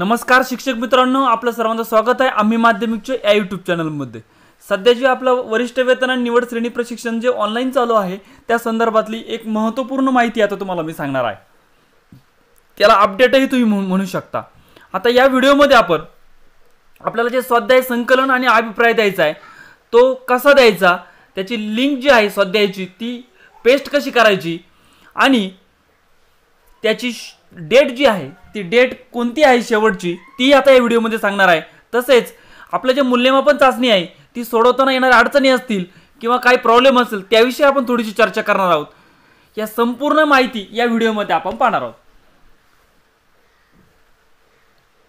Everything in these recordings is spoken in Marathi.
नमस्कार शिक्षक मित्रांनो आपलं सर्वांचं स्वागत आहे आम्ही माध्यमिकच्या या यूट्यूब चॅनलमध्ये सध्या जी आपलं वरिष्ठ वेतन आणि निवड श्रेणी प्रशिक्षण जे ऑनलाईन चालू आहे त्या संदर्भातली एक महत्त्वपूर्ण माहिती आता तुम्हाला मी सांगणार आहे त्याला अपडेटही तुम्ही म्हणू शकता आता या व्हिडिओमध्ये आपण आपल्याला जे स्वाध्याय संकलन आणि अभिप्राय द्यायचा आहे तो कसा द्यायचा त्याची लिंक जी आहे स्वाध्यायची ती पेस्ट कशी करायची आणि त्याची डेट जी आहे ती डेट कोणती आहे शेवटची ती आता या व्हिडिओमध्ये सांगणार आहे तसेच आपलं जे मूल्यमापन चाचणी आहे ती सोडवताना येणार अडचणी असतील किंवा काही प्रॉब्लेम असेल त्याविषयी आपण थोडीशी चर्चा करणार आहोत या संपूर्ण माहिती या व्हिडिओमध्ये आपण पाहणार आहोत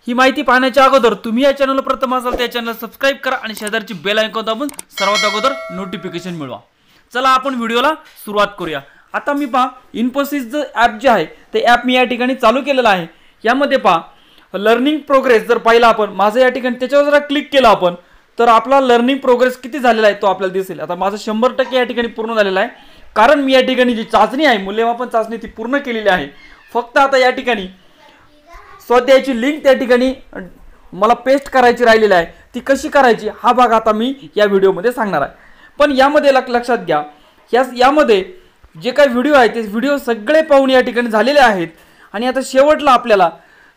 ही माहिती पाहण्याच्या अगोदर तुम्ही या चॅनलला प्रथम असाल त्या चॅनल सबस्क्राईब करा आणि शेजारची बेल ऐकून दाबून सर्वात अगोदर नोटिफिकेशन मिळवा चला आपण व्हिडिओला सुरुवात करूया आता मी पहा इन्फोसिसचं ॲप जे आहे ते ॲप मी या ठिकाणी चालू केलेलं आहे यामध्ये पहा लर्निंग प्रोग्रेस जर पाहिला आपण माझं या ठिकाणी त्याच्यावर जरा क्लिक केलं आपण तर आपला लर्निंग प्रोग्रेस किती झालेला आहे तो आपल्याला दिसेल आता माझं शंभर टक्के या ठिकाणी पूर्ण झालेला आहे कारण मी या ठिकाणी जी चाचणी आहे मूल्यमापन चाचणी ती पूर्ण केलेली आहे फक्त आता या ठिकाणी स्वाध्यायाची लिंक त्या ठिकाणी मला पेस्ट करायची राहिलेली आहे ती कशी करायची हा भाग आता मी या व्हिडिओमध्ये सांगणार आहे पण यामध्ये लक्षात घ्या यास यामध्ये जे काही व्हिडिओ आहे ते व्हिडिओ सगळे पाहून या ठिकाणी झालेले आहेत आणि आता शेवटला आपल्याला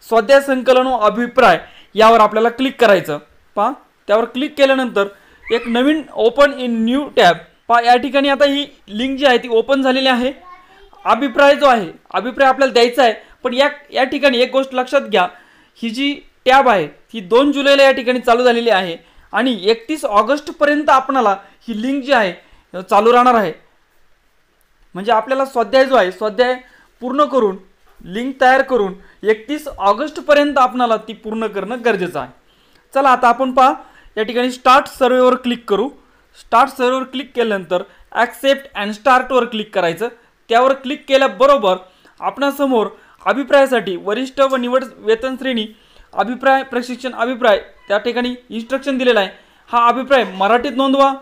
स्वाध्या संकलन अभिप्राय यावर आपल्याला क्लिक करायचं पहा त्यावर क्लिक केल्यानंतर एक नवीन ओपन इन न्यू टॅब पहा या ठिकाणी आता ही लिंक जी आहे ती ओपन झालेली आहे अभिप्राय जो आहे अभिप्राय आपल्याला द्यायचा आहे पण या या ठिकाणी एक गोष्ट लक्षात घ्या ही जी टॅब आहे ही दोन जुलैला या ठिकाणी चालू झालेली आहे आणि एकतीस ऑगस्टपर्यंत आपणाला ही लिंक जी आहे चालू राहणार आहे म्हणजे आपल्याला स्वाध्याय जो आहे स्वाध्याय पूर्ण करून लिंक तयार करून एकतीस ऑगस्टपर्यंत आपणाला ती पूर्ण करणं गरजेचं आहे चला आता आपण पहा या ठिकाणी स्टार्ट सर्वेवर क्लिक करू स्टार्ट सर्वेवर क्लिक केल्यानंतर ॲक्सेप्ट अँड स्टार्टवर क्लिक करायचं त्यावर क्लिक केल्याबरोबर आपणासमोर अभिप्रायासाठी वरिष्ठ व निवड वेतन श्रेणी अभिप्राय प्रशिक्षण अभिप्राय त्या ठिकाणी इन्स्ट्रक्शन दिलेला आहे हा अभिप्राय मराठीत नोंदवा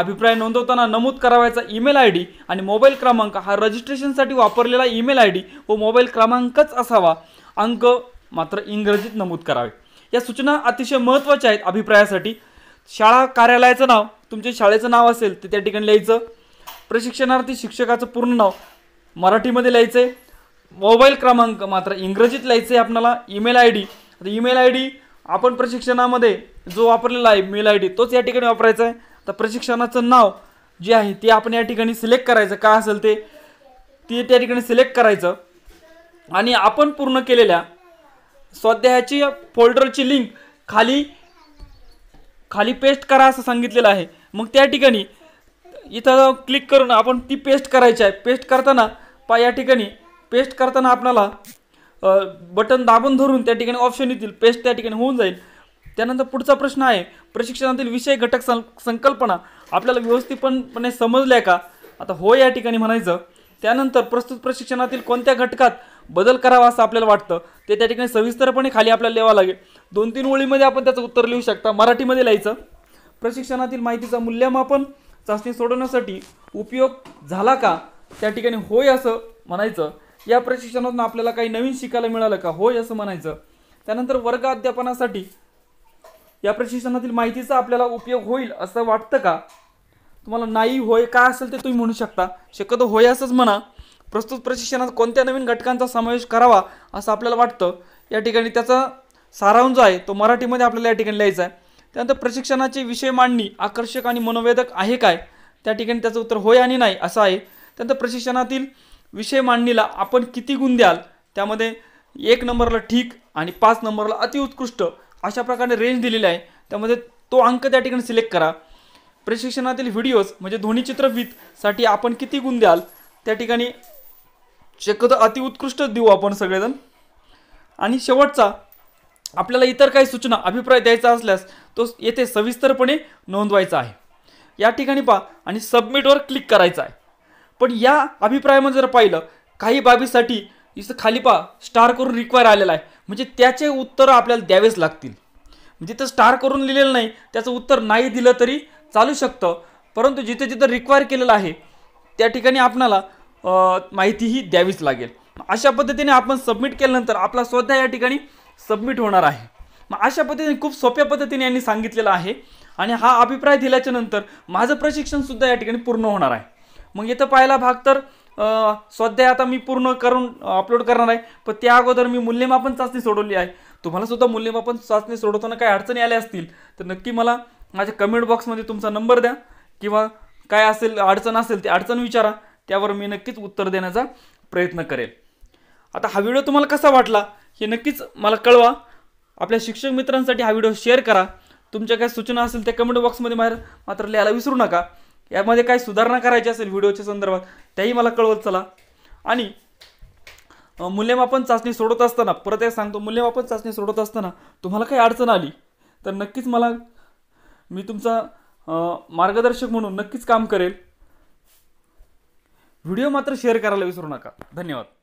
अभिप्राय नोंदवताना नमूद करावायचा ईमेल आय डी आणि मोबाईल क्रमांक हा रजिस्ट्रेशनसाठी वापरलेला ईमेल आय डी व मोबाईल क्रमांकच असावा अंक मात्र इंग्रजीत नमूद करावे या सूचना अतिशय महत्त्वाच्या आहेत अभिप्रायासाठी शाळा कार्यालयाचं नाव तुमचे शाळेचं नाव असेल ते त्या ठिकाणी लिहायचं प्रशिक्षणार्थी शिक्षकाचं पूर्ण नाव मराठीमध्ये लिहायचं आहे मोबाईल क्रमांक मात्र इंग्रजीत लिहायचं आहे आपल्याला ईमेल आय डी आता ईमेल आय डी आपण प्रशिक्षणामध्ये जो वापरलेला आहे मेल आय डी तोच या ठिकाणी वापरायचा आहे तर प्रशिक्षणाचं नाव जे आहे ते आपण या ठिकाणी सिलेक्ट करायचं काय असेल ते ते त्या ठिकाणी सिलेक्ट करायचं आणि आपण पूर्ण केलेल्या स्वाध्यायाची फोल्डरची लिंक खाली खाली पेस्ट करा असं सांगितलेलं आहे मग त्या ठिकाणी इथं क्लिक करून आपण ती पेस्ट करायची आहे पेस्ट करताना पा या ठिकाणी पेस्ट करताना आपल्याला बटन दाबून धरून त्या ठिकाणी ऑप्शन येतील पेस्ट त्या ठिकाणी होऊन जाईल त्यानंतर पुढचा प्रश्न आहे प्रशिक्षणातील विषय घटक सं संकल्पना आपल्याला व्यवस्थितपणपणे समजल्या का आता हो या ठिकाणी म्हणायचं त्यानंतर प्रस्तुत प्रशिक्षणातील कोणत्या घटकात बदल करावा असं आपल्याला वाटतं ते त्या ठिकाणी सविस्तरपणे खाली आपल्याला लिहावं लागेल दोन तीन ओळीमध्ये आपण त्याचं उत्तर लिहू शकता मराठीमध्ये लिहायचं प्रशिक्षणातील माहितीचं मूल्यमापन चाचणी सोडवण्यासाठी उपयोग झाला का त्या ठिकाणी होय असं म्हणायचं या प्रशिक्षणातून आपल्याला काही नवीन शिकायला मिळालं का होय असं म्हणायचं त्यानंतर वर्ग अध्यापनासाठी या प्रशिक्षणातील माहितीचा आपल्याला उपयोग होईल असं वाटतं का तुम्हाला नाही होय काय असेल ते तुम्ही म्हणू शकता शक्यतो होय असंच म्हणा प्रस्तुत प्रशिक्षणात कोणत्या नवीन घटकांचा समावेश करावा असं आपल्याला वाटतं या ठिकाणी त्याचा सारांश आहे तो मराठीमध्ये आपल्याला या ठिकाणी लिहायचा आहे त्यानंतर प्रशिक्षणाची विषय मांडणी आकर्षक आणि मनोवेदक आहे काय त्या ठिकाणी त्याचं उत्तर होय आणि नाही असं आहे त्यानंतर प्रशिक्षणातील विषय मांडणीला आपण किती गुण द्याल त्यामध्ये एक नंबरला ठीक आणि पाच नंबरला अतिउत्कृष्ट अशा प्रकारे रेंज दिलेली आहे त्यामध्ये तो अंक त्या ठिकाणी सिलेक्ट करा प्रशिक्षणातील व्हिडिओज म्हणजे ध्वनीचित्रफीतसाठी आपण किती गुण द्याल त्या ठिकाणी शक्यतो अतिउत्कृष्ट देऊ आपण सगळेजण आणि शेवटचा आपल्याला इतर काही सूचना अभिप्राय द्यायचा असल्यास तो येथे सविस्तरपणे नोंदवायचा आहे या ठिकाणी पहा आणि सबमिटवर क्लिक करायचं आहे पण या अभिप्रायामध्ये जर पाहिलं काही बाबीसाठी इथं खाली पहा स्टार करून रिक्वायर आलेला आहे म्हणजे त्याचे उत्तरं आपल्याला द्यावेच लागतील म्हणजे तर स्टार करून लिहिलेलं नाही त्याचं उत्तर नाही दिलं तरी चालू शकतं परंतु जिथं जिथं रिक्वायर केलेलं आहे त्या ठिकाणी आपणाला माहितीही द्यावीच लागेल अशा पद्धतीने आपण सबमिट केल्यानंतर आपला स्वतः या ठिकाणी सबमिट होणार आहे मग अशा पद्धतीने खूप सोप्या पद्धतीने यांनी सांगितलेलं आहे आणि हा अभिप्राय दिल्याच्यानंतर माझं प्रशिक्षणसुद्धा या ठिकाणी पूर्ण होणार आहे मग इथं पाहायला भाग तर सध्या आता मी पूर्ण करून अपलोड करणार आहे पण त्या अगोदर मी मूल्यमापन चाचणी सोडवली आहे तुम्हाला सुद्धा मूल्यमापन चाचणी सोडवताना काही अडचणी आल्या असतील तर नक्की मला माझ्या कमेंट बॉक्समध्ये तुमचा नंबर द्या किंवा काय असेल अडचण असेल ती अडचण विचारा त्यावर मी नक्कीच उत्तर देण्याचा प्रयत्न करेल आता हा व्हिडिओ तुम्हाला कसा वाटला हे नक्कीच मला कळवा आपल्या शिक्षक मित्रांसाठी हा व्हिडिओ शेअर करा तुमच्या काय सूचना असेल त्या कमेंट बॉक्समध्ये माहेर मात्र लिहायला विसरू नका यामध्ये काय सुधारणा करायची असेल व्हिडिओच्या संदर्भात त्याही मला कळवत चला आणि मूल्यमापन चाचणी सोडत असताना परत एक सांगतो मूल्यमापन चाचणी सोडत असताना तुम्हाला काही अडचण आली तर नक्कीच मला मी तुमचा मार्गदर्शक म्हणून नक्कीच काम करेल व्हिडिओ मात्र शेअर करायला विसरू नका धन्यवाद